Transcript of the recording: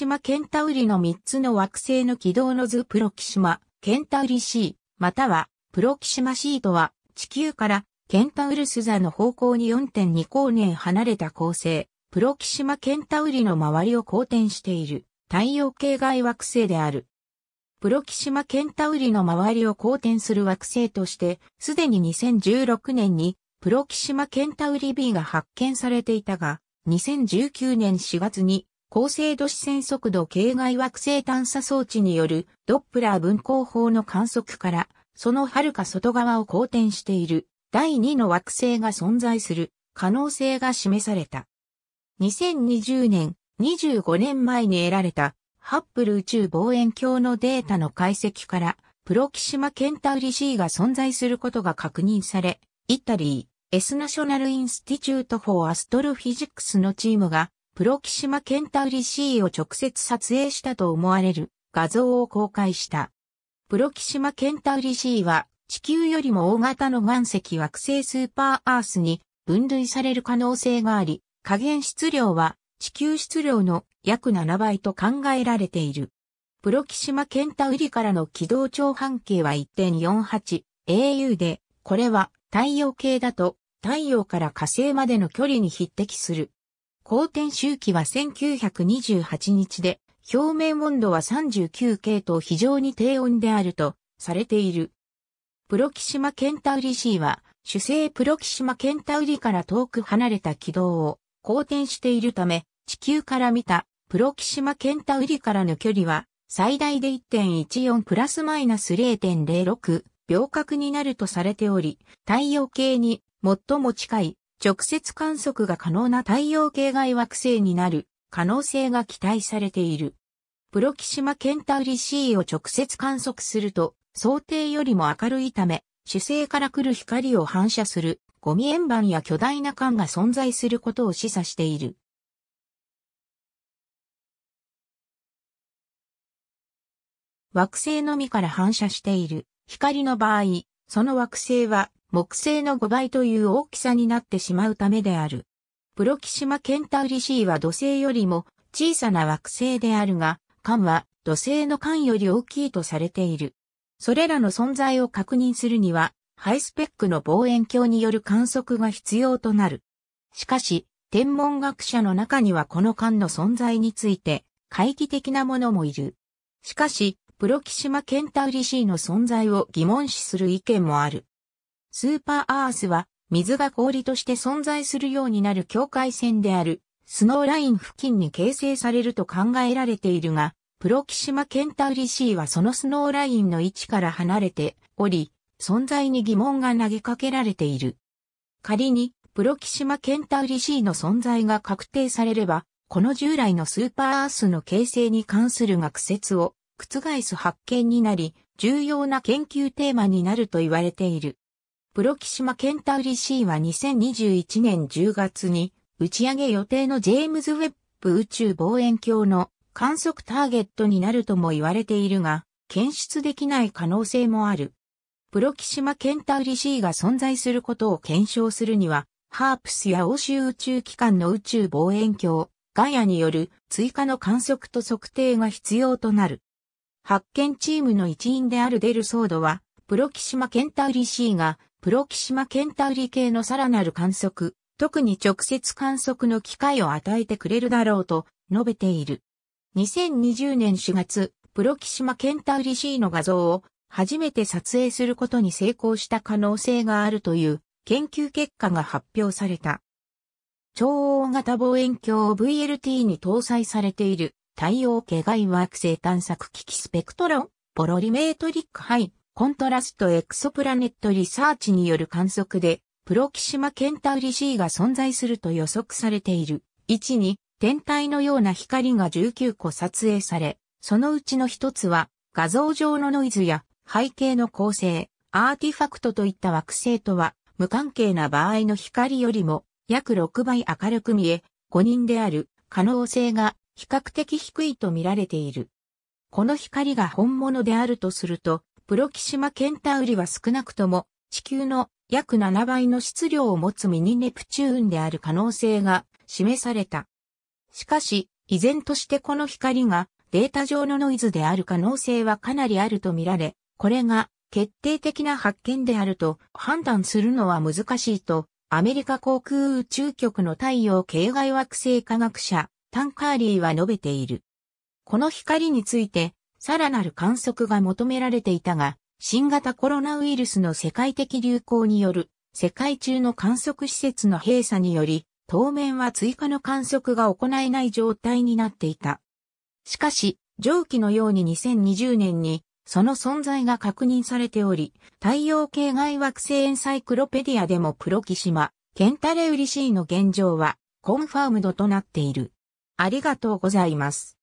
島ケンタウリの3つの惑星の軌道の図プロキシマ、ケンタウリ C、またはプロキシマ C とは地球からケンタウルス座の方向に4.2光年離れた恒星、プロキシマケンタウリの周りを公転している太陽系外惑星である。プロキシマケンタウリの周りを公転する惑星として、すでに2016年にプロキシマケンタウリ B が発見されていたが、2019年4月に高精度視線速度系外惑星探査装置によるドップラー分光法の観測から、その遥か外側を公転している第2の惑星が存在する可能性が示された。2020年、25年前に得られたハッブル宇宙望遠鏡のデータの解析から、プロキシマケンタウリ C が存在することが確認され、イタリー、エスナショナルインスティチュート・フォー・アストロフィジックスのチームがプロキシマ・ケンタウリ C を直接撮影したと思われる画像を公開した。プロキシマ・ケンタウリ C は地球よりも大型の岩石惑星スーパーアースに分類される可能性があり、加減質量は地球質量の約7倍と考えられている。プロキシマ・ケンタウリからの軌道長半径は 1.48au で、これは太陽系だと太陽から火星までの距離に匹敵する。公転周期は1928日で、表面温度は39系統非常に低温であるとされている。プロキシマケンタウリ C は、主星プロキシマケンタウリから遠く離れた軌道を公転しているため、地球から見たプロキシマケンタウリからの距離は、最大で1.14プラスマイナス0.06秒角になるとされており、太陽系に最も近い直接観測が可能な太陽系外惑星になる可能性が期待されている。プロキシマケンタウリ C を直接観測すると、想定よりも明るいため、主星から来る光を反射するゴミ円盤や巨大な管が存在することを示唆している。惑星のみから反射している光の場合、その惑星は木星の5倍という大きさになってしまうためである。プロキシマケンタウリシーは土星よりも小さな惑星であるが、環は土星の環より大きいとされている。それらの存在を確認するには、ハイスペックの望遠鏡による観測が必要となる。しかし、天文学者の中にはこの間の存在について、懐疑的なものもいる。しかし、プロキシマケンタウリシーの存在を疑問視する意見もある。スーパーアースは、水が氷として存在するようになる境界線である、スノーライン付近に形成されると考えられているが、プロキシマケンタウリシーはそのスノーラインの位置から離れており、存在に疑問が投げかけられている。仮に、プロキシマケンタウリシーの存在が確定されれば、この従来のスーパーアースの形成に関する学説を覆す発見になり、重要な研究テーマになると言われている。プロキシマケンタウリ C は2021年10月に打ち上げ予定のジェームズ・ウェッブ宇宙望遠鏡の観測ターゲットになるとも言われているが、検出できない可能性もある。プロキシマケンタウリ C が存在することを検証するには、ハープスや欧州宇宙機関の宇宙望遠鏡、ガヤによる追加の観測と測定が必要となる。発見チームの一員であるデルソードは、プロキシマケンタウリ C がプロキシマケンタウリ系のさらなる観測、特に直接観測の機会を与えてくれるだろうと述べている。2020年4月、プロキシマケンタウリ C の画像を初めて撮影することに成功した可能性があるという研究結果が発表された。超大型望遠鏡 VLT に搭載されている太陽系外惑星探索機器スペクトロンポロリメートリックハイコントラストエクソプラネットリサーチによる観測で、プロキシマケンタウリ C が存在すると予測されている。1に、天体のような光が19個撮影され、そのうちの一つは、画像上のノイズや背景の構成、アーティファクトといった惑星とは、無関係な場合の光よりも、約6倍明るく見え、5人である可能性が比較的低いと見られている。この光が本物であるとすると、プロキシマケンタウリは少なくとも地球の約7倍の質量を持つミニネプチューンである可能性が示された。しかし、依然としてこの光がデータ上のノイズである可能性はかなりあるとみられ、これが決定的な発見であると判断するのは難しいと、アメリカ航空宇宙局の太陽系外惑星科学者、タンカーリーは述べている。この光について、さらなる観測が求められていたが、新型コロナウイルスの世界的流行による世界中の観測施設の閉鎖により、当面は追加の観測が行えない状態になっていた。しかし、上記のように2020年にその存在が確認されており、太陽系外惑星エンサイクロペディアでもプロキシマ、ケンタレウリシーの現状はコンファームドとなっている。ありがとうございます。